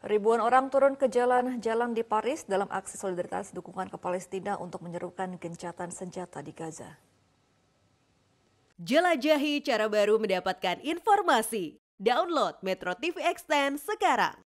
Ribuan orang turun ke jalan-jalan di Paris dalam aksi solidaritas dukungan ke Palestina untuk menyerukan gencatan senjata di Gaza. Jelajahi cara baru mendapatkan informasi. Download Metro TV Extend sekarang.